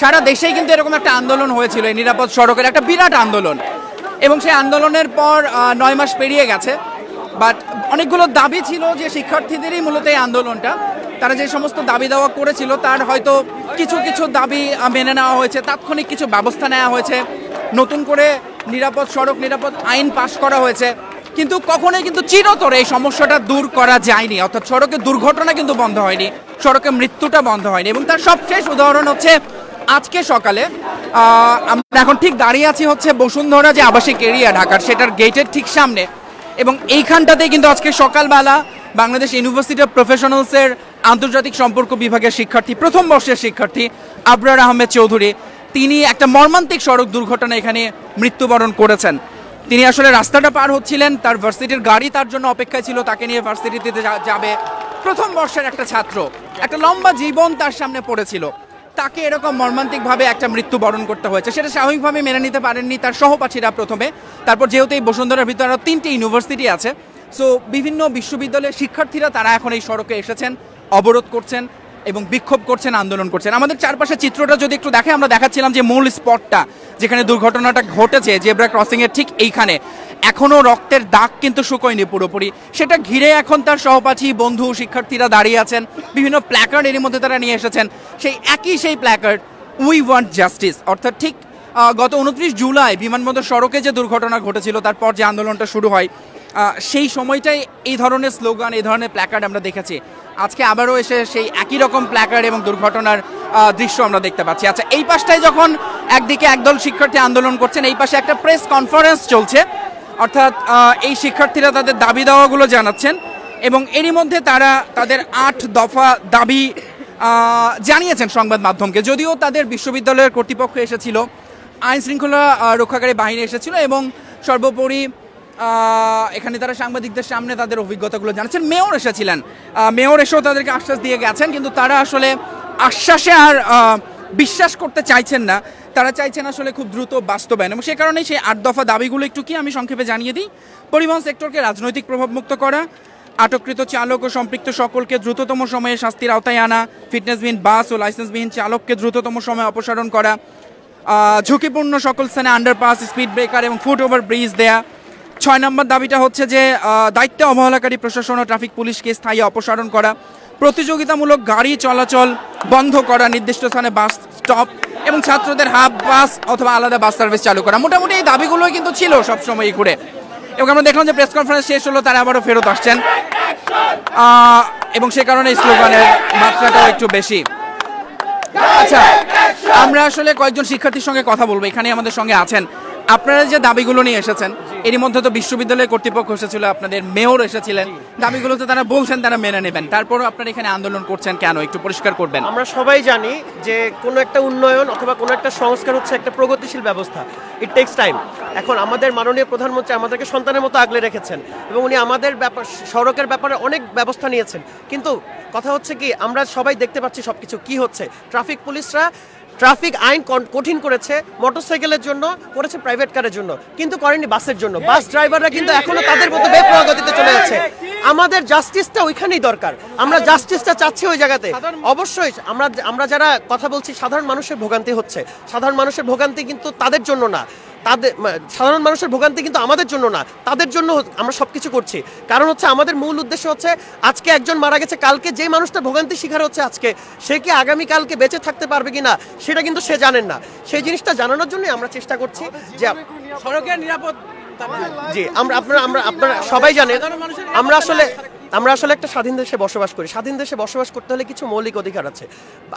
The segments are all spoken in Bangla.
সারা দেশেই কিন্তু এরকম একটা আন্দোলন হয়েছিল এই নিরাপদ সড়কের একটা বিরাট আন্দোলন এবং সেই আন্দোলনের পর নয় মাস পেরিয়ে গেছে বাট অনেকগুলো দাবি ছিল যে শিক্ষার্থীদেরই মূলত এই আন্দোলনটা তারা যে সমস্ত দাবি দাওয়া করেছিল তার হয়তো কিছু কিছু দাবি মেনে নেওয়া হয়েছে তাৎক্ষণিক কিছু ব্যবস্থা নেওয়া হয়েছে নতুন করে নিরাপদ সড়ক নিরাপদ আইন পাশ করা হয়েছে কিন্তু কখনোই কিন্তু চিরতরে এই সমস্যাটা দূর করা যায়নি অর্থাৎ সড়কে দুর্ঘটনা কিন্তু বন্ধ হয়নি সড়কে মৃত্যুটা বন্ধ হয়নি এবং তার সবশেষ উদাহরণ হচ্ছে আজকে সকালে আমরা এখন ঠিক দাঁড়িয়ে আছি হচ্ছে বসুন্ধরা যে আবাসিক এরিয়া ঢাকার সেটার গেটের ঠিক সামনে এবং এইখানটাতেই কিন্তু আজকে সকালবেলা বাংলাদেশ ইউনিভার্সিটি অফ প্রফেশনালসের আন্তর্জাতিক সম্পর্ক বিভাগের শিক্ষার্থী প্রথম বর্ষের শিক্ষার্থী আবরার আহমেদ চৌধুরী তিনি একটা মর্মান্তিক সড়ক দুর্ঘটনা এখানে মৃত্যুবরণ করেছেন তিনি আসলে রাস্তাটা পার হচ্ছিলেন তার ভার্সিটির গাড়ি তার জন্য অপেক্ষায় ছিল তাকে নিয়ে ভার্সিটিতে যাবে প্রথম বর্ষের একটা ছাত্র একটা লম্বা জীবন তার সামনে পড়েছিল তাকে এরকম মর্মান্তিকভাবে একটা মৃত্যু বরণ করতে হয়েছে সেটা স্বাভাবিকভাবে মেনে নিতে পারেননি তার সহপাঠীরা প্রথমে তারপর যেহেতু এই বসুন্ধরার ভিতরে আরও তিনটি ইউনিভার্সিটি আছে সো বিভিন্ন বিশ্ববিদ্যালয়ের শিক্ষার্থীরা তারা এখন এই সড়কে এসেছেন অবরোধ করছেন এবং বিক্ষোভ করছেন আন্দোলন করছেন আমাদের চারপাশে চিত্রটা যদি একটু দেখে আমরা দেখাচ্ছিলাম যে মূল স্পটটা যেখানে দুর্ঘটনাটা ঘটেছে জেব্রা ক্রসিংয়ের ঠিক এইখানে এখনও রক্তের দাগ কিন্তু শুকোয়নি পুরোপুরি সেটা ঘিরে এখন তার সহপাঠী বন্ধু শিক্ষার্থীরা দাঁড়িয়ে আছেন বিভিন্ন প্ল্যাকার্ড এর মধ্যে তারা নিয়ে এসেছেন সেই একই সেই প্ল্যাকার্ড উই ওয়ান্ট জাস্টিস অর্থাৎ ঠিক গত উনত্রিশ জুলাই বিমানবন্দর সড়কে যে দুর্ঘটনা ঘটেছিল তারপর যে আন্দোলনটা শুরু হয় সেই সময়টাই এই ধরনের স্লোগান এই ধরনের প্ল্যাকার্ড আমরা দেখেছি আজকে আবারও এসে সেই একই রকম প্ল্যাকার্ড এবং দুর্ঘটনার দৃশ্য আমরা দেখতে পাচ্ছি আচ্ছা এই পাশটায় যখন একদিকে একদল শিক্ষার্থী আন্দোলন করছেন এই পাশে একটা প্রেস কনফারেন্স চলছে অর্থাৎ এই শিক্ষার্থীরা তাদের দাবি দাওয়াগুলো জানাচ্ছেন এবং এরই মধ্যে তারা তাদের আট দফা দাবি জানিয়েছেন সংবাদ মাধ্যমকে যদিও তাদের বিশ্ববিদ্যালয়ের কর্তৃপক্ষ এসেছিল আইন শৃঙ্খলা রক্ষাকারী বাহিনী এসেছিল এবং সর্বোপরি এখানে তারা সাংবাদিকদের সামনে তাদের অভিজ্ঞতাগুলো জানাচ্ছেন মেয়র এসেছিলেন মেয়র এসেও তাদেরকে আশ্বাস দিয়ে গেছেন কিন্তু তারা আসলে আশ্বাসে আর বিশ্বাস করতে চাইছেন না তারা চাইছেন আসলে খুব দ্রুত বাস্তবায়ন এবং সে কারণেই সেই আট দফা দাবিগুলো একটু কি আমি সংক্ষেপে জানিয়ে দিই পরিবহন সেক্টরকে রাজনৈতিক প্রভাবমুক্ত করা আটককৃত চালক ও সম্পৃক্ত সকলকে দ্রুততম সময়ে শাস্তির আওতায় আনা ফিটনেসবিহীন বাস ও লাইসেন্সবিহীন চালককে দ্রুততম সময়ে অপসারণ করা ঝুঁকিপূর্ণ সকল স্থানে আন্ডারপাস স্পিড ব্রেকার এবং ফুট ওভার ব্রিজ দেয়া ছয় নম্বর দাবিটা হচ্ছে যে দায়িত্ব অবহেলাকারী প্রশাসন ও ট্রাফিক পুলিশকে স্থায়ী অপসারণ করা প্রতিযোগিতামূলক গাড়ি চলাচল বন্ধ করা নির্দিষ্ট স্থানে বাস স্টপ এবং ছাত্রদের হাফ বাস অথবা আলাদা বাস সার্ভিস চালু করা মোটামুটি এই দাবিগুলোই কিন্তু ছিল সবসময় ঘুরে এবং আমরা দেখলাম যে প্রেস কনফারেন্স শেষ হলো তারা আবারও ফেরত আসছেন এবং সে কারণে স্লোগানের মাত্রাটাও একটু বেশি আচ্ছা আমরা আসলে কয়েকজন শিক্ষার্থীর সঙ্গে কথা বলবো এখানে আমাদের সঙ্গে আছেন আপনারা যে দাবিগুলো নিয়ে এসেছেন এরই মধ্যে তো বিশ্ববিদ্যালয় কর্তৃপক্ষ এসেছিল আপনাদের মেয়র এসেছিলেন দাবিগুলো তো তারা বলছেন তারা মেনে নেবেন তারপরও আপনারা এখানে আন্দোলন করছেন কেন একটু পরিষ্কার করবেন আমরা সবাই জানি যে কোনো একটা উন্নয়ন অথবা কোনো একটা সংস্কার হচ্ছে একটা প্রগতিশীল ব্যবস্থা ইট টেক্স টাইম এখন আমাদের মাননীয় প্রধানমন্ত্রী আমাদেরকে সন্তানের মতো আগলে রেখেছেন এবং উনি আমাদের ব্যাপার সড়কের ব্যাপারে অনেক ব্যবস্থা নিয়েছেন কিন্তু কথা হচ্ছে কি আমরা সবাই দেখতে পাচ্ছি সব কিছু কী হচ্ছে ট্রাফিক পুলিশরা ট্রাফিক আইন কঠিন করেছে মোটরসাইকেলের জন্য করেছে প্রাইভেট কারের জন্য কিন্তু করেনি বাসের জন্য বাস ড্রাইভাররা কিন্তু এখনো তাদের মতো বেপ্রয়া চলে যাচ্ছে আমাদের জাস্টিসটা ওইখানেই দরকার আমরা জাস্টিসটা চাচ্ছি ওই জায়গাতে অবশ্যই আমরা আমরা যারা কথা বলছি সাধারণ মানুষের ভোগান্তি হচ্ছে সাধারণ মানুষের ভোগান্তি কিন্তু তাদের জন্য না তাদের সাধারণ মানুষের ভোগান্তি কিন্তু আমাদের জন্য না তাদের জন্য আমরা সব কিছু করছি কারণ হচ্ছে আমাদের মূল উদ্দেশ্য হচ্ছে আজকে একজন মারা গেছে কালকে যে মানুষটা ভোগান্তি শিকার হচ্ছে আজকে সে কি আগামী কালকে বেঁচে থাকতে পারবে কি না সেটা কিন্তু সে জানেন না সেই জিনিসটা জানানোর জন্যই আমরা চেষ্টা করছি যে সড়কের নিরাপদ জি আমরা আপনারা আমরা আপনারা সবাই জানেন আমরা আসলে আমরা আসলে একটা স্বাধীন দেশে বসবাস করি স্বাধীন দেশে বসবাস করতে হলে কিছু মৌলিক অধিকার আছে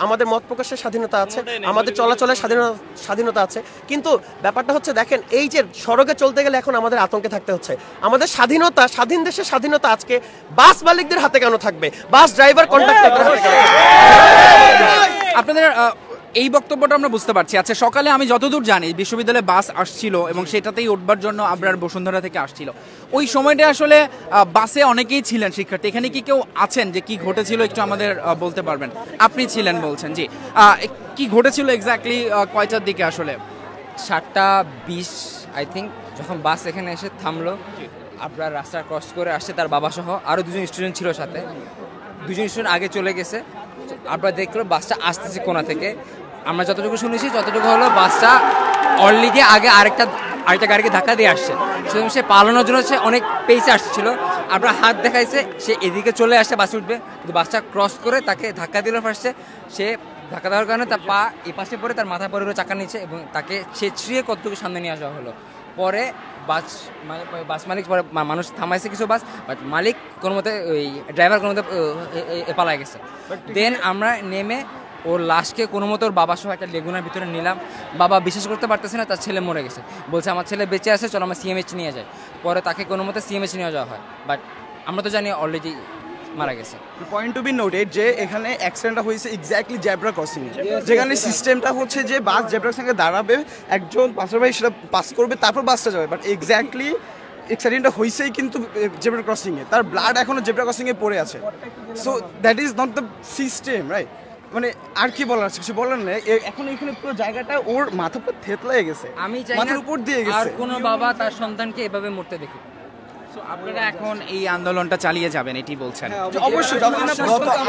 আমাদের মত প্রকাশের স্বাধীনতা আছে আমাদের চলাচলের স্বাধীনতা স্বাধীনতা আছে কিন্তু ব্যাপারটা হচ্ছে দেখেন এই যে সড়কে চলতে গেলে এখন আমাদের আতঙ্কে থাকতে হচ্ছে আমাদের স্বাধীনতা স্বাধীন দেশের স্বাধীনতা আজকে বাস মালিকদের হাতে কেন থাকবে বাস ড্রাইভার কন্ট্রাক্টরদের হাতে হ্যাঁ, আপনাদের এই বক্তব্যটা আমরা বুঝতে পারছি আচ্ছা সকালে আমি যতদূর জানি বিশ্ববিদ্যালয়ে বাস আসছিল এবং সেটাতেই উঠবার জন্য আপনার বসুন্ধরা থেকে আসছিল ওই সময়টা আসলে বাসে অনেকেই ছিলেন শিক্ষার্থী এখানে কি কেউ আছেন যে কি ঘটেছিল একটু আমাদের বলতে পারবেন আপনি ছিলেন বলছেন জি কি ঘটেছিল এক্স্যাক্টলি কয়টার দিকে আসলে সাতটা বিশ আই থিঙ্ক যখন বাস এখানে এসে থামলো আপনার রাস্তা ক্রস করে আসছে তার বাবা সহ আরও দুজন স্টুডেন্ট ছিল সাথে দুজন স্টুডেন্ট আগে চলে গেছে আপনার দেখলো বাসটা আসতেছে কোনা থেকে আমরা যতটুকু শুনেছি যতটুকু হলো বাসটা অর্লি গিয়ে আগে আরেকটা আরেকটা গাড়িকে ধাক্কা দিয়ে আসছে সেরকম সে পালানোর জন্য সে অনেক পেইসে আসছিল আপনার হাত দেখাইছে সে এদিকে চলে আসছে বাসে উঠবে কিন্তু বাসটা ক্রস করে তাকে ধাক্কা দিল ফার্স্টে সে ধাক্কা দেওয়ার কারণে তার পা এপাশে পড়ে তার মাথা পড়ে চাকা নিচ্ছে এবং তাকে ছেঁচড়িয়ে কতটুকু সামনে নিয়ে আসা হলো পরে বাস মানে বাস মালিক পরে মানুষ থামাইছে কিছু বাস বাট মালিক কোনো মতে ওই ড্রাইভার কোনো মতে পালায় গেছে দেন আমরা নেমে ওর লাশকে কোনো মতো ওর বাবা সহ একটা লেগুনার ভিতরে নিলাম বাবা বিশ্বাস করতে পারতেছে না তার ছেলে মরে গেছে বলছে আমার ছেলে বেঁচে আছে চলো আমার সিএমএইচ নিয়ে যায় পরে তাকে কোনো মতো সিএমএইচ নিয়ে যাওয়া হয় বাট আমরা তো জানি অলরেডি মারা গেছে পয়েন্ট টু বি নোটেড যে এখানে অ্যাক্সিডেন্টটা হয়েছে এক্স্যাক্টলি জেব্রা ক্রসিং যেখানে সিস্টেমটা হচ্ছে যে বাস জেব্রা ক্রসিংয়ে দাঁড়াবে একজন পাশের ভাই সেটা পাস করবে তারপর বাসটা যাবে বাট এক্স্যাক্টলি অ্যাক্সিডেন্টটা হয়েছেই কিন্তু জেব্রা ক্রসিংয়ে তার ব্লাড এখনও জেব্রা ক্রসিংয়ে পড়ে আছে so that is not the system right মানে আর কি বলার আছে কিছু বলার নেই এখন এখানে পুরো জায়গাটা ওর মাথা উপর থেতলায় গেছে আমি মাথার উপর দিয়ে গেছে আর কোনো বাবা তার সন্তানকে এভাবে মরতে দেখি আপনারা এখন এই আন্দোলনটা চালিয়ে যাবেন এটি বলছেন হ্যাঁ, অবশ্যই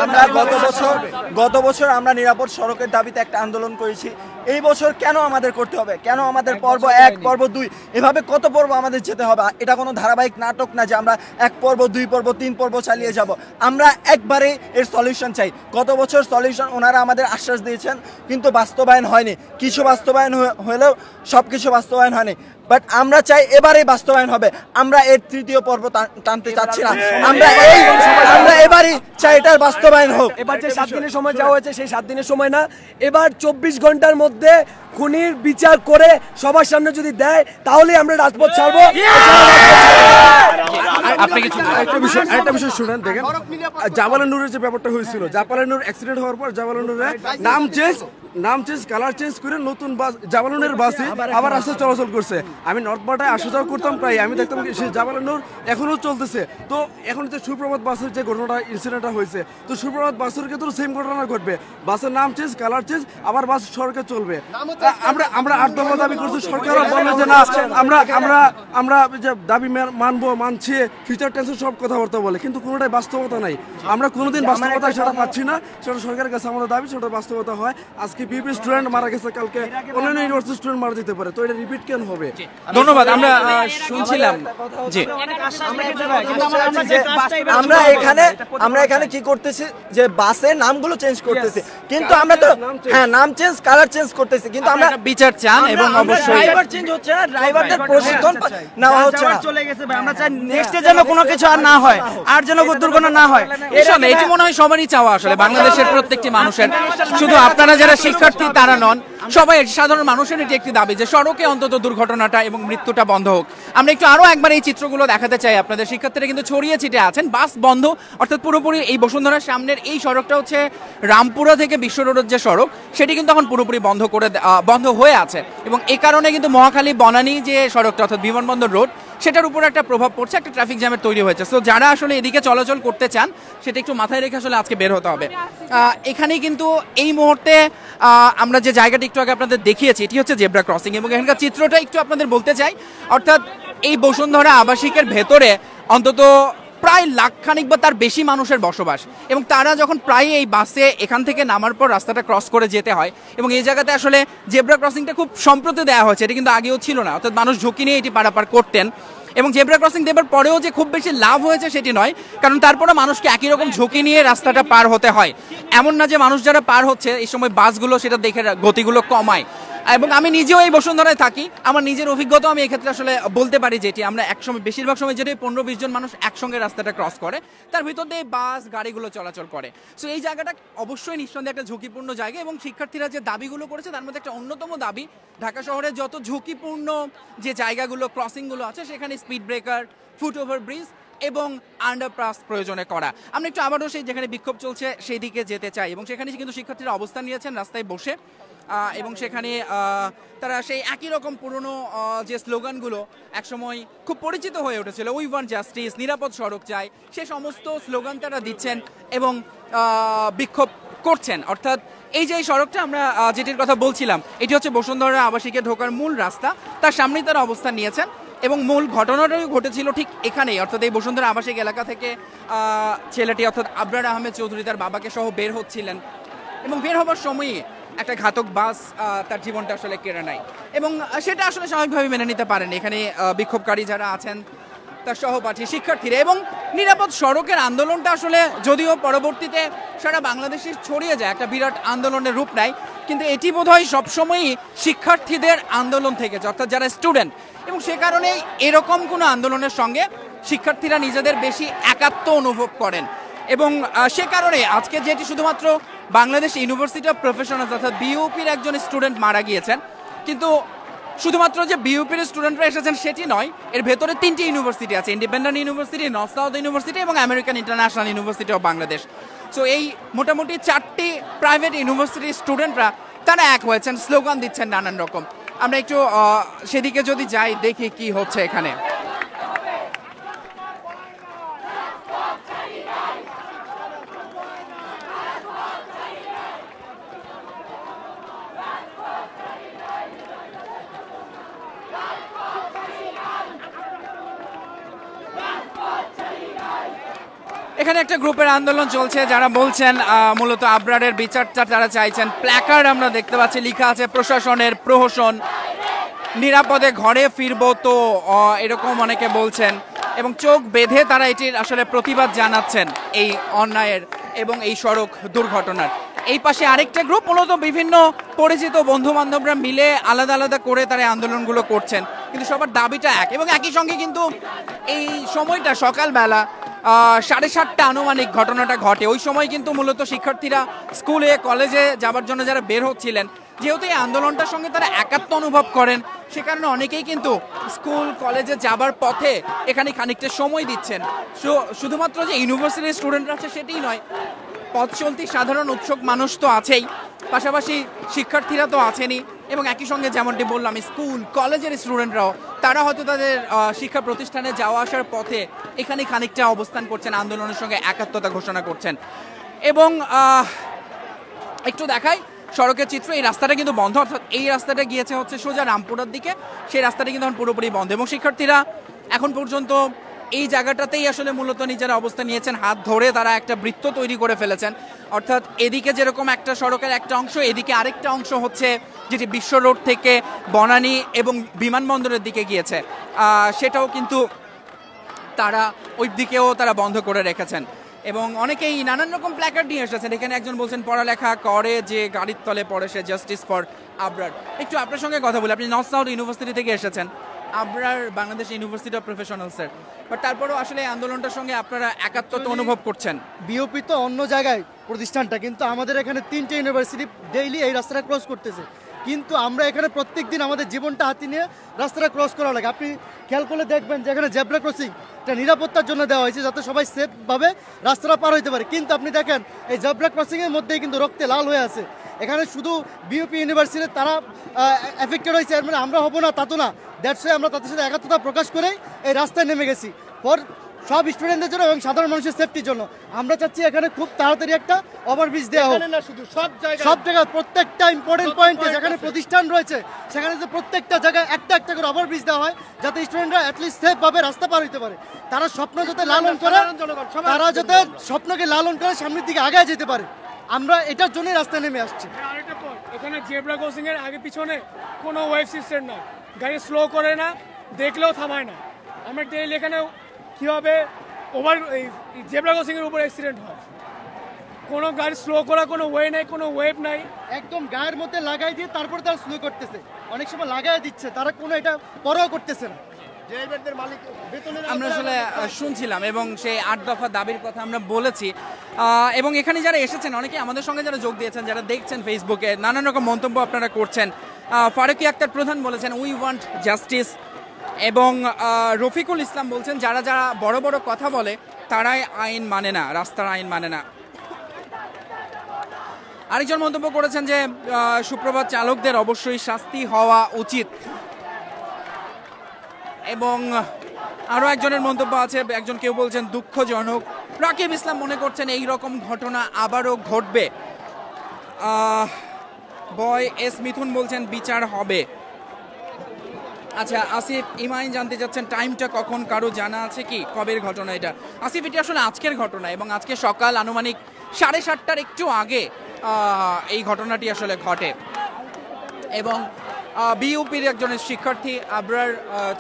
আমরা গত বছর গত বছর আমরা নিরাপদ সড়কের দাবিতে একটা আন্দোলন করেছি এই বছর কেন আমাদের করতে হবে কেন আমাদের পর্ব এক পর্ব দুই এভাবে কত পর্ব আমাদের যেতে হবে এটা কোনো ধারাবাহিক নাটক না যে আমরা এক পর্ব দুই পর্ব তিন পর্ব চালিয়ে যাব আমরা একবারে এর সলিউশন চাই গত বছর সলিউশন ওনারা আমাদের আশ্বাস দিয়েছেন কিন্তু বাস্তবায়ন হয়নি কিছু বাস্তবায়ন হলেও সব কিছু বাস্তবায়ন হয়নি বাট আমরা চাই এবারে বাস্তবায়ন হবে আমরা এর তৃতীয় পর্ব টানতে চাচ্ছি না আমরা এই আমরা এবারে চাই এটার বাস্তবায়ন হোক এবার যে সাত দিনের সময় যাওয়া হয়েছে সেই সাত দিনের সময় না এবার চব্বিশ ঘন্টার মধ্যে খুনির বিচার করে সবার সামনে যদি দেয় তাহলে আমরা রাজপথ ছাড়বো আপনি কিছু একটা বিষয় একটা বিষয় শুনেন দেখেন জামালানুরের যে ব্যাপারটা হয়েছিল জামালানুর অ্যাক্সিডেন্ট হওয়ার পর জামালানুরের নাম চেঞ্জ নাম চেঞ্জ কালার চেঞ্জ করে নতুন বাস জাবালনের বাসে আবার রাস্তা চলাচল করছে আমি নর্থ বাটায় আসা যাওয়া করতাম প্রায় আমি দেখতাম সে জাবালনোর এখনও চলতেছে তো এখন যে সুপ্রভাত বাসের যে ঘটনাটা ইনসিডেন্টটা হয়েছে তো সুপ্রভাত বাসের ক্ষেত্রে সেম ঘটনা ঘটবে বাসের নাম চেঞ্জ কালার চেঞ্জ আবার বাস সড়কে চলবে আমরা আমরা আট দফা দাবি করছি সরকারও বলবে যে না আমরা আমরা আমরা যে দাবি মানবো মানছি ফিউচার টেন্সের সব কথাবার্তা বলে কিন্তু কোনোটাই বাস্তবতা নাই আমরা কোনোদিন বাস্তবতা সেটা পাচ্ছি না সেটা সরকারের কাছে আমাদের দাবি সেটা বাস্তবতা হয় আজকে বিবি স্টুডেন্ট মারা গেছে কালকে অন্যান্য ইউনিভার্সিটি স্টুডেন্ট মারা যেতে পারে তো এটা রিপিট কেন হবে ধন্যবাদ আমরা শুনছিলাম জি আমরা এখানে আমরা এখানে কি করতেছি যে বাসের নামগুলো চেঞ্জ হ্যাঁ, করতেছি কিন্তু আমরা তো হ্যাঁ নাম চেঞ্জ কালার চেঞ্জ করতেছি কিন্তু আমরা বিচার চান এবং অবশ্যই ড্রাইভার চেঞ্জ হচ্ছে না ড্রাইভারদের প্রশিক্ষণ নেওয়া হচ্ছে না চলে গেছে ভাই আমরা চাই নেক্সটে হ্যাঁ। যেন কোনো কিছু আর না হয় আর যেন দুর্ঘটনা না হয় এটি মনে হয় সবারই চাওয়া আসলে বাংলাদেশের প্রত্যেকটি মানুষের শুধু আপনারা যারা শিক্ষার্থী তারা নন সবাই সাধারণ মানুষের এটি একটি দাবি যে সড়কে অন্তত দুর্ঘটনাটা এবং মৃত্যুটা বন্ধ হোক আমরা একটু আরও একবার এই চিত্রগুলো দেখাতে চাই আপনাদের শিক্ষার্থীরা কিন্তু ছড়িয়ে ছিটে আছেন বাস বন্ধ অর্থাৎ পুরোপুরি এই বসুন্ধরার সামনের এই সড়কটা হচ্ছে রামপুরা থেকে বিশ্ব রোডের যে সড়ক সেটি কিন্তু এখন পুরোপুরি বন্ধ করে বন্ধ হয়ে আছে এবং এ কারণে কিন্তু মহাখালী বনানী যে সড়কটা অর্থাৎ বিমানবন্দর রোড সেটার উপর একটা প্রভাব পড়ছে একটা ট্রাফিক জ্যামের তৈরি হয়েছে সো যারা আসলে এদিকে চলাচল করতে চান সেটা একটু মাথায় রেখে আসলে আজকে বের হতে হবে এখানেই কিন্তু এই মুহূর্তে আমরা যে জায়গাটি একটু আগে আপনাদের দেখিয়েছি এটি হচ্ছে জেব্রা ক্রসিং এবং এখানকার চিত্রটা একটু আপনাদের বলতে চাই অর্থাৎ এই বসুন্ধরা আবাসিকের ভেতরে অন্তত প্রায় লাখখানিক বা তার বেশি মানুষের বসবাস এবং তারা যখন প্রায় এই বাসে এখান থেকে নামার পর রাস্তাটা ক্রস করে যেতে হয় এবং এই জায়গাতে আসলে জেব্রা ক্রসিংটা খুব সম্প্রতি দেওয়া হয়েছে এটা কিন্তু আগেও ছিল না অর্থাৎ মানুষ ঝুঁকি নিয়ে এটি পারাপার করতেন এবং জেব্রা ক্রসিং দেবার পরেও যে খুব বেশি লাভ হয়েছে সেটি নয় কারণ তারপরে মানুষকে একই রকম ঝুঁকি নিয়ে রাস্তাটা পার হতে হয় এমন না যে মানুষ যারা পার হচ্ছে এই সময় বাসগুলো সেটা দেখে গতিগুলো কমায় এবং আমি নিজেও এই বসুন্ধরায় থাকি আমার নিজের অভিজ্ঞতা আমি এক্ষেত্রে আসলে বলতে পারি যেটি আমরা একসময় বেশিরভাগ সময় যেটি পনেরো বিশ জন মানুষ একসঙ্গে রাস্তাটা ক্রস করে তার ভিতর দিয়ে বাস গাড়িগুলো চলাচল করে সো এই জায়গাটা অবশ্যই নিঃসন্দেহে একটা ঝুঁকিপূর্ণ জায়গা এবং শিক্ষার্থীরা যে দাবিগুলো করেছে তার মধ্যে একটা অন্যতম দাবি ঢাকা শহরে যত ঝুঁকিপূর্ণ যে জায়গাগুলো ক্রসিংগুলো আছে সেখানে speed breaker foot over bridge এবং আন্ডারপাস প্রয়োজনে করা আমরা একটু আবারও সেই যেখানে বিক্ষোভ চলছে সেই দিকে যেতে চাই এবং সেখানে কিন্তু শিক্ষার্থীরা অবস্থান নিয়েছেন রাস্তায় বসে এবং সেখানে তারা সেই একই রকম পুরনো যে স্লোগানগুলো একসময় খুব পরিচিত হয়ে উঠেছিল উই ওয়ান জাস্টিস নিরাপদ সড়ক চাই সে সমস্ত স্লোগান তারা দিচ্ছেন এবং বিক্ষোভ করছেন অর্থাৎ এই যে এই সড়কটা আমরা যেটির কথা বলছিলাম এটি হচ্ছে বসুন্ধরা আবাসিকে ঢোকার মূল রাস্তা তার সামনেই তারা অবস্থান নিয়েছেন এবং মূল ঘটনাটাই ঘটেছিল ঠিক এখানেই অর্থাৎ এই বসুন্ধরা আবাসিক এলাকা থেকে ছেলেটি অর্থাৎ আবরার আহমেদ চৌধুরী তার বাবাকে সহ বের হচ্ছিলেন এবং বের হবার সময়ই একটা ঘাতক বাস তার জীবনটা আসলে কেড়ে নেয় এবং সেটা আসলে স্বাভাবিকভাবে মেনে নিতে পারেন এখানে বিক্ষোভকারী যারা আছেন তার সহপাঠী শিক্ষার্থীরা এবং নিরাপদ সড়কের আন্দোলনটা আসলে যদিও পরবর্তীতে সারা বাংলাদেশে ছড়িয়ে যায় একটা বিরাট আন্দোলনের রূপ নেয় কিন্তু এটি বোধহয় সবসময়ই শিক্ষার্থীদের আন্দোলন থেকে অর্থাৎ যারা স্টুডেন্ট এবং সে কারণে এরকম কোনো আন্দোলনের সঙ্গে শিক্ষার্থীরা নিজেদের বেশি একাত্ম অনুভব করেন এবং সে কারণে আজকে যেটি শুধুমাত্র বাংলাদেশ ইউনিভার্সিটি অফ প্রফেশনাল অর্থাৎ বিইউপির একজন স্টুডেন্ট মারা গিয়েছেন কিন্তু শুধুমাত্র যে বিইউপির স্টুডেন্টরা এসেছেন সেটি নয় এর ভেতরে তিনটি ইউনিভার্সিটি আছে ইন্ডিপেন্ডেন্ট ইউনিভার্সিটি সাউথ ইউনিভার্সিটি এবং American international university of Bangladesh so এই মোটামুটি চারটি প্রাইভেট ইউনিভার্সিটির স্টুডেন্টরা তারা এক হয়েছেন স্লোগান দিচ্ছেন নানান রকম আমরা একটু সেদিকে যদি যাই দেখি কি হচ্ছে এখানে এখানে একটা গ্রুপের আন্দোলন চলছে যারা বলছেন মূলত আবরারের বিচারটা তারা চাইছেন প্ল্যাকার্ড আমরা দেখতে পাচ্ছি লিখা আছে প্রশাসনের প্রহসন নিরাপদে ঘরে ফিরব তো এরকম অনেকে বলছেন এবং চোখ বেঁধে তারা এটির আসলে প্রতিবাদ জানাচ্ছেন এই অন্যায়ের এবং এই সড়ক দুর্ঘটনার এই পাশে আরেকটা গ্রুপ মূলত বিভিন্ন পরিচিত বন্ধু বান্ধবরা মিলে আলাদা আলাদা করে তারা আন্দোলনগুলো করছেন কিন্তু সবার দাবিটা এক এবং একই সঙ্গে কিন্তু এই সময়টা সকালবেলা সাড়ে সাতটা আনুমানিক ঘটনাটা ঘটে ওই সময় কিন্তু মূলত শিক্ষার্থীরা স্কুলে কলেজে যাবার জন্য যারা বের হচ্ছিলেন যেহেতু এই আন্দোলনটার সঙ্গে তারা একাত্ম অনুভব করেন সে কারণে অনেকেই কিন্তু স্কুল কলেজে যাবার পথে এখানে খানিকটা সময় দিচ্ছেন শুধুমাত্র যে ইউনিভার্সিটির স্টুডেন্টরা আছে সেটাই নয় পথ সাধারণ উৎসব মানুষ তো আছেই পাশাপাশি শিক্ষার্থীরা তো আছেনই এবং একই সঙ্গে যেমনটি বললাম স্কুল কলেজের স্টুডেন্টরাও তারা হয়তো তাদের শিক্ষা প্রতিষ্ঠানে যাওয়া আসার পথে এখানে খানিকটা অবস্থান করছেন আন্দোলনের সঙ্গে একাত্মতা ঘোষণা করছেন এবং একটু দেখাই সড়কের চিত্র এই রাস্তাটা কিন্তু বন্ধ অর্থাৎ এই রাস্তাটা গিয়েছে হচ্ছে সোজা রামপুরার দিকে সেই রাস্তাটা কিন্তু এখন পুরোপুরি বন্ধ এবং শিক্ষার্থীরা এখন পর্যন্ত এই জায়গাটাতেই আসলে মূলত নিজেরা অবস্থা নিয়েছেন হাত ধরে তারা একটা বৃত্ত তৈরি করে ফেলেছেন অর্থাৎ এদিকে যেরকম একটা সড়কের একটা অংশ এদিকে আরেকটা অংশ হচ্ছে যেটি বিশ্ব রোড থেকে বনানী এবং বিমানবন্দরের দিকে গিয়েছে সেটাও কিন্তু তারা ওই দিকেও তারা বন্ধ করে রেখেছেন এবং অনেকেই নানান রকম প্ল্যাকার্ড নিয়ে এসেছেন এখানে একজন বলছেন পড়ালেখা করে যে গাড়ির তলে পড়ে সে জাস্টিস ফর আবরার একটু আপনার সঙ্গে কথা বলি আপনি নর্থ সাউথ ইউনিভার্সিটি থেকে এসেছেন Abrar Bangladesh university of professional sir but তারপরেও আসলে এই আন্দোলনটার সঙ্গে আপনারা একাত্মতা অনুভব করছেন বিওপি তো অন্য জায়গায় প্রতিষ্ঠানটা কিন্তু আমাদের এখানে তিনটে ইউনিভার্সিটি ডেইলি এই রাস্তাটা ক্রস করতেছে কিন্তু আমরা এখানে প্রত্যেক দিন আমাদের জীবনটা হাতি নিয়ে রাস্তাটা ক্রস করা লাগে আপনি খেয়াল করলে দেখবেন যে এখানে জেব্রা ক্রসিং এটা নিরাপত্তার জন্য দেওয়া হয়েছে যাতে সবাই সেফভাবে রাস্তাটা পার হইতে পারে কিন্তু আপনি দেখেন এই জেব্রা ক্রসিংয়ের মধ্যেই কিন্তু রক্তে লাল হয়ে আছে এখানে শুধু বিওপি ইউনিভার্সিটির তারা এফেক্টেড হয়েছে মানে আমরা হব না তা তো না দ্যাটস আমরা তাদের সাথে একাত্মতা প্রকাশ করে এই রাস্তায় নেমে গেছি পর সব স্টুডেন্টদের জন্য এবং সাধারণ মানুষের সেফটির জন্য আমরা চাচ্ছি এখানে খুব তাড়াতাড়ি একটা ওভারব্রিজ দেওয়া হোক সব জায়গায় সব জায়গায় প্রত্যেকটা ইম্পর্টেন্ট পয়েন্টে যেখানে প্রতিষ্ঠান রয়েছে সেখানে যে প্রত্যেকটা জায়গায় একটা একটা করে ওভারব্রিজ দেওয়া হয় যাতে স্টুডেন্টরা অ্যাটলিস্ট সেফভাবে রাস্তা পার হতে পারে তারা স্বপ্ন যাতে লালন করে তারা যাতে স্বপ্নকে লালন করে সামনের দিকে আগায় যেতে পারে আমরা এটার জন্যই রাস্তায় নেমে আসছি আরেকটা এখানে জেব্রা ক্রসিং এর আগে পিছনে কোনো ওয়েব সিস্টেম নয় গাড়ি স্লো করে না দেখলেও থামায় না আমরা ডেইলি এখানে কীভাবে ওভার জেব্রা ক্রসিং এর উপর অ্যাক্সিডেন্ট হয় কোনো গাড়ি স্লো করা কোনো ওয়ে নাই কোনো ওয়েব নাই একদম গায়ের মধ্যে লাগাই দিয়ে তারপর তারা স্লো করতেছে অনেক সময় লাগাই দিচ্ছে তারা কোনো এটা পরোয়া করতেছে না আমরা আসলে শুনছিলাম এবং সেই আট দফা দাবির কথা আমরা বলেছি এবং এখানে যারা এসেছেন অনেকে আমাদের সঙ্গে যারা যোগ দিয়েছেন যারা দেখছেন ফেসবুকে নানান রকম মন্তব্য আপনারা করছেন ফারুকি আক্তার প্রধান বলেছেন উই ওয়ান্ট জাস্টিস এবং রফিকুল ইসলাম বলছেন যারা যারা বড় বড় কথা বলে তারাই আইন মানে না রাস্তার আইন মানে না আরেকজন মন্তব্য করেছেন যে সুপ্রভাত চালকদের অবশ্যই শাস্তি হওয়া উচিত এবং আরও একজনের মন্তব্য আছে একজন কেউ বলছেন দুঃখজনক রাকিব ইসলাম মনে করছেন এই রকম ঘটনা আবারও ঘটবে বয় এস মিথুন বলছেন বিচার হবে আচ্ছা আসিফ ইমাইন জানতে চাচ্ছেন টাইমটা কখন কারো জানা আছে কি কবের ঘটনা এটা আসিফ এটি আসলে আজকের ঘটনা এবং আজকে সকাল আনুমানিক সাড়ে সাতটার একটু আগে এই ঘটনাটি আসলে ঘটে এবং বিইউপির একজনের শিক্ষার্থী আবরার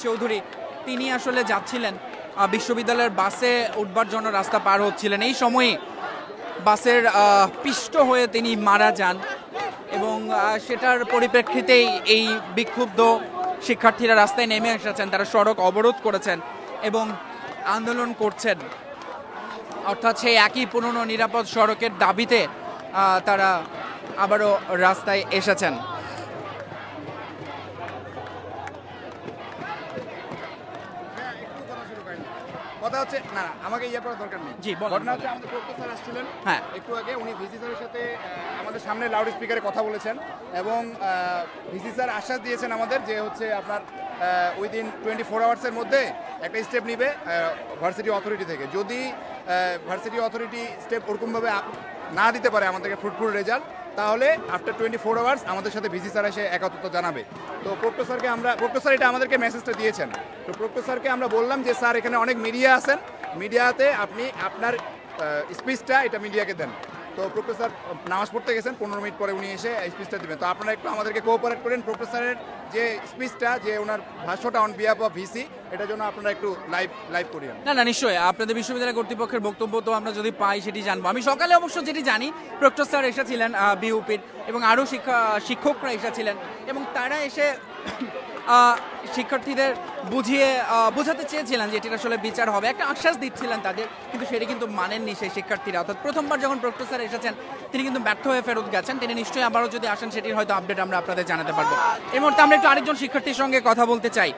চৌধুরী তিনি আসলে যাচ্ছিলেন বিশ্ববিদ্যালয়ের বাসে উঠবার জন্য রাস্তা পার হচ্ছিলেন এই সময়ে বাসের পিষ্ট হয়ে তিনি মারা যান এবং সেটার পরিপ্রেক্ষিতেই এই বিক্ষুব্ধ শিক্ষার্থীরা রাস্তায় নেমে এসেছেন তারা সড়ক অবরোধ করেছেন এবং আন্দোলন করছেন অর্থাৎ সেই একই পুরনো নিরাপদ সড়কের দাবিতে তারা আবারও রাস্তায় এসেছেন কথা হচ্ছে না না আমাকে ইয়ে করার দরকার নেই জি ঘটনা হচ্ছে আমাদের প্রত্যেক স্যার আসছিলেন হ্যাঁ একটু আগে উনি ভিসি স্যারের সাথে আমাদের সামনে লাউড স্পিকারে কথা বলেছেন এবং ভিসি স্যার আশ্বাস দিয়েছেন আমাদের যে হচ্ছে আপনার উইদিন টোয়েন্টি ফোর আওয়ার্সের মধ্যে একটা স্টেপ নিবে ভার্সিটি অথরিটি থেকে যদি ভার্সিটি অথরিটি স্টেপ ওরকমভাবে না দিতে পারে আমাদেরকে ফ্রুটফুল রেজাল্ট তাহলে আফটার টোয়েন্টি ফোর আওয়ার্স আমাদের সাথে ভিজি স্যার এসে একাত্মতা জানাবে তো প্রক্টো স্যারকে আমরা প্রক্টো স্যার এটা আমাদেরকে মেসেজটা দিয়েছেন তো প্রক্টো স্যারকে আমরা বললাম যে স্যার এখানে অনেক মিডিয়া আছেন মিডিয়াতে আপনি আপনার স্পিচটা এটা মিডিয়াকে দেন তো প্রফেসর নামাজ পড়তে গেছেন পনেরো মিনিট পরে উনি এসে স্পিচটা দেবেন তো আপনারা একটু আমাদেরকে কোঅপারেট করেন প্রফেসরের যে স্পিচটা যে ওনার ভাষ্যটা অন বিহাফ অফ ভিসি এটার জন্য আপনারা একটু লাইভ লাইভ করি না না নিশ্চয়ই আপনাদের বিশ্ববিদ্যালয় কর্তৃপক্ষের বক্তব্য তো আমরা যদি পাই সেটি জানবো আমি সকালে অবশ্য যেটি জানি প্রফেসর এসেছিলেন বিউপির এবং আরও শিক্ষা শিক্ষকরা এসেছিলেন এবং তারা এসে শিক্ষার্থীদের বুঝিয়ে বোঝাতে চেয়েছিলেন যে এটির আসলে বিচার হবে একটা আশ্বাস দিচ্ছিলেন তাদের কিন্তু সেটি কিন্তু মানেননি সেই শিক্ষার্থীরা অর্থাৎ প্রথমবার যখন প্রক্টর স্যার এসেছেন তিনি কিন্তু ব্যর্থ হয়ে ফেরত গেছেন তিনি নিশ্চয়ই আবারও যদি আসেন সেটির হয়তো আপডেট আমরা আপনাদের জানাতে পারবো এই মুহূর্তে আমরা একটু আরেকজন শিক্ষার্থীর সঙ্গে কথা বলতে চাই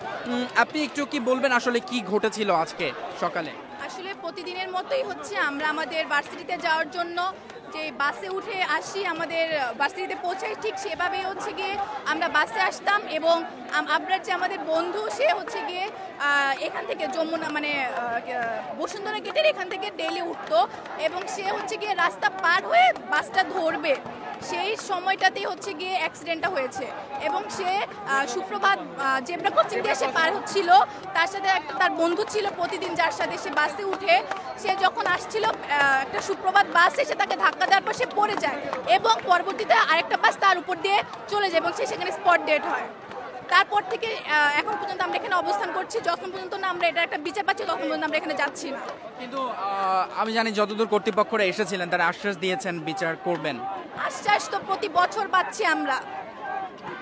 আপনি একটু কি বলবেন আসলে কি ঘটেছিল আজকে সকালে আসলে প্রতিদিনের মতোই হচ্ছে আমরা আমাদের ভার্সিটিতে যাওয়ার জন্য যে বাসে উঠে আসি আমাদের বাসটিতে পৌঁছাই ঠিক সেভাবেই হচ্ছে গিয়ে আমরা বাসে আসতাম এবং আপনার যে আমাদের বন্ধু সে হচ্ছে গিয়ে এখান থেকে যমুনা মানে বসুন্ধরা গেটের এখান থেকে ডেলি উঠতো এবং সে হচ্ছে গিয়ে রাস্তা পার হয়ে বাসটা ধরবে সেই সময়টাতেই হচ্ছে গিয়ে অ্যাক্সিডেন্টটা হয়েছে এবং সে সুপ্রভাত জেব্রা কোচিং দিয়ে সে পার হচ্ছিল তার সাথে একটা তার বন্ধু ছিল প্রতিদিন যার সাথে সে বাসে উঠে সে যখন আসছিল একটা সুপ্রভাত বাস এসে তাকে ধাক্কা ধাক্কা দেওয়ার পর সে পড়ে যায় এবং পরবর্তীতে আরেকটা বাস তার উপর দিয়ে চলে যায় এবং সে সেখানে স্পট ডেট হয় তারপর থেকে এখন পর্যন্ত আমরা এখানে অবস্থান করছি যখন পর্যন্ত না আমরা এটা একটা বিচার পাচ্ছি তখন পর্যন্ত আমরা এখানে যাচ্ছি না কিন্তু আমি জানি যতদূর কর্তৃপক্ষরা এসেছিলেন তারা আশ্বাস দিয়েছেন বিচার করবেন আশ্বাস তো প্রতি বছর পাচ্ছি আমরা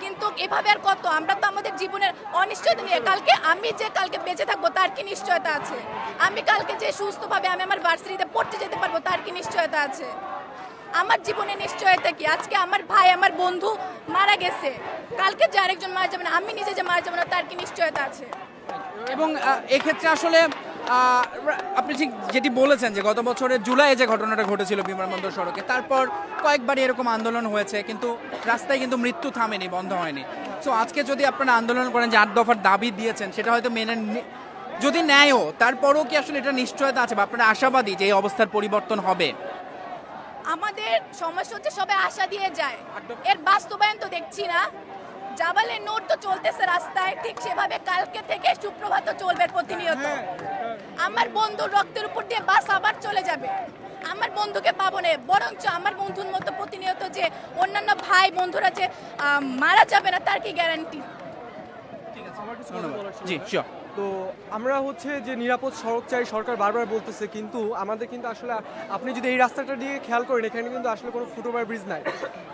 কিন্তু এভাবে আর কত আমরা তো আমাদের জীবনের অনিশ্চয়তা নিয়ে কালকে আমি যে কালকে বেঁচে থাকবো তার কি নিশ্চয়তা আছে আমি কালকে যে সুস্থভাবে আমি আমার ভার্সিটিতে পড়তে যেতে পারবো তার কি নিশ্চয়তা আছে আমার জীবনে নিশ্চয়তা কি আজকে আমার ভাই আমার বন্ধু মারা গেছে কালকে যে আরেকজন মারা যাবে না আমি নিজে যে মারা যাবো না তার কি নিশ্চয়তা আছে এবং এক্ষেত্রে আসলে আপনি ঠিক যেটি বলেছেন যে গত বছরের জুলাই যে ঘটনাটা ঘটেছিল বিমানবন্দর সড়কে তারপর কয়েকবারই এরকম আন্দোলন হয়েছে কিন্তু রাস্তায় কিন্তু মৃত্যু থামেনি বন্ধ হয়নি সো আজকে যদি আপনারা আন্দোলন করেন যে আট দফার দাবি দিয়েছেন সেটা হয়তো মেনে যদি নেয়ও তারপরও কি আসলে এটা নিশ্চয়তা আছে বা আপনারা আশাবাদী যে এই অবস্থার পরিবর্তন হবে আমাদের সমস্যা হচ্ছে সবাই আশা দিয়ে যায় এর বাস্তবায়ন তো দেখছি না জাবালের নোট তো চলতেছে রাস্তায় ঠিক সেভাবে কালকে থেকে সুপ্রভাত চলবে প্রতিনিয়ত হ্যাঁ, হ্যাঁ। আমার বন্ধু রক্তের উপর দিয়ে বাস আবার চলে যাবে আমার বন্ধুকে পাবো না বরঞ্চ আমার বন্ধুর মতো প্রতিনিয়ত যে অন্যান্য ভাই বন্ধুরা যে মারা যাবে না তার কি গ্যারান্টি জি শিওর তো আমরা হচ্ছে যে নিরাপদ সড়ক চাই সরকার বারবার বলতেছে কিন্তু আমাদের কিন্তু আসলে আপনি যদি এই রাস্তাটা দিয়ে খেয়াল করেন এখানে কিন্তু আসলে কোনো ফুটওভার ব্রিজ নাই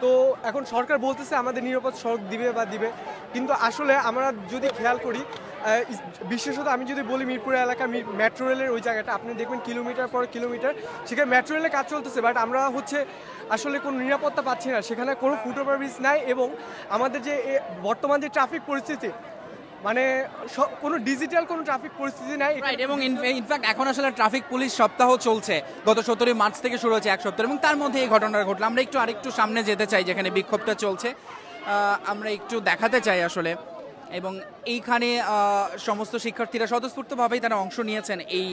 তো এখন সরকার বলতেছে আমাদের নিরাপদ সড়ক দিবে বা দিবে কিন্তু আসলে আমরা যদি খেয়াল করি বিশেষত আমি যদি বলি মিরপুর এলাকা মেট্রো রেলের ওই জায়গাটা আপনি দেখবেন কিলোমিটার পর কিলোমিটার সেখানে মেট্রো রেলের কাজ চলতেছে বাট আমরা হচ্ছে আসলে কোনো নিরাপত্তা পাচ্ছি না সেখানে কোনো ফুটওভার ব্রিজ নাই এবং আমাদের যে বর্তমান যে ট্রাফিক পরিস্থিতি মানে কোনো ডিজিটাল কোনো ট্রাফিক পরিস্থিতি নাই এবং ইনফ্যাক্ট এখন আসলে ট্রাফিক পুলিশ সপ্তাহ চলছে গত সতেরোই মার্চ থেকে শুরু হয়েছে এক সপ্তাহ এবং তার মধ্যে এই ঘটনাটা ঘটলো আমরা একটু আরেকটু সামনে যেতে চাই যেখানে বিক্ষোভটা চলছে আমরা একটু দেখাতে চাই আসলে এবং এইখানে সমস্ত শিক্ষার্থীরা স্বতঃস্ফূর্তভাবেই তারা অংশ নিয়েছেন এই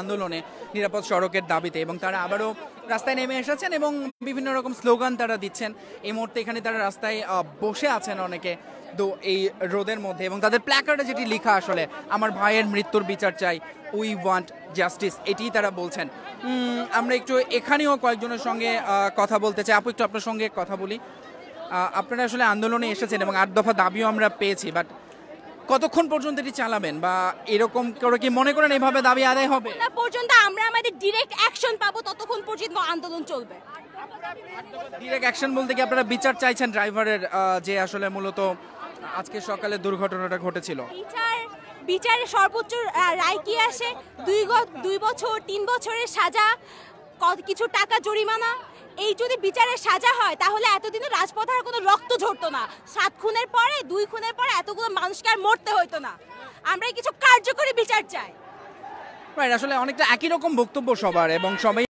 আন্দোলনে নিরাপদ সড়কের দাবিতে এবং তারা আবারও রাস্তায় নেমে এসেছেন এবং বিভিন্ন রকম স্লোগান তারা দিচ্ছেন এই মুহূর্তে এখানে তারা রাস্তায় বসে আছেন অনেকে তো এই রোদের মধ্যে এবং তাদের প্ল্যাকার্ডে যেটি লেখা আসলে আমার ভাইয়ের মৃত্যুর বিচার চাই উই ওয়ান্ট জাস্টিস এটি তারা বলছেন আমরা একটু এখানেও কয়েকজনের সঙ্গে কথা বলতে চাই আপু একটু আপনার সঙ্গে কথা বলি আপনারা আসলে আন্দোলনে এসেছেন এবং আট দফা দাবিও আমরা পেয়েছি বাট কতক্ষণ পর্যন্ত এটি চালাবেন বা এরকম করে কি মনে করেন এভাবে দাবি আদায় হবে না পর্যন্ত আমরা আমাদের ডিরেক্ট অ্যাকশন পাবো ততক্ষণ পর্যন্ত আন্দোলন চলবে ডিরেক্ট অ্যাকশন বলতে কি আপনারা বিচার চাইছেন ড্রাইভারের যে আসলে মূলত আজকে সকালে দুর্ঘটনাটা ঘটেছিল বিচার বিচারে সর্বোচ্চ রায় কি আসে দুই দুই বছর তিন বছরের সাজা কিছু টাকা জরিমানা এই যদি বিচারে সাজা হয় তাহলে এতদিনে রাজপথে আর কোনো রক্ত ঝরতো না সাত খুনের পরে দুই খুনের পরে এতগুলো মানুষকে আর মরতে হইতো না আমরা কিছু কার্যকরী বিচার চাই আসলে অনেকটা একই রকম বক্তব্য সবার এবং সবাই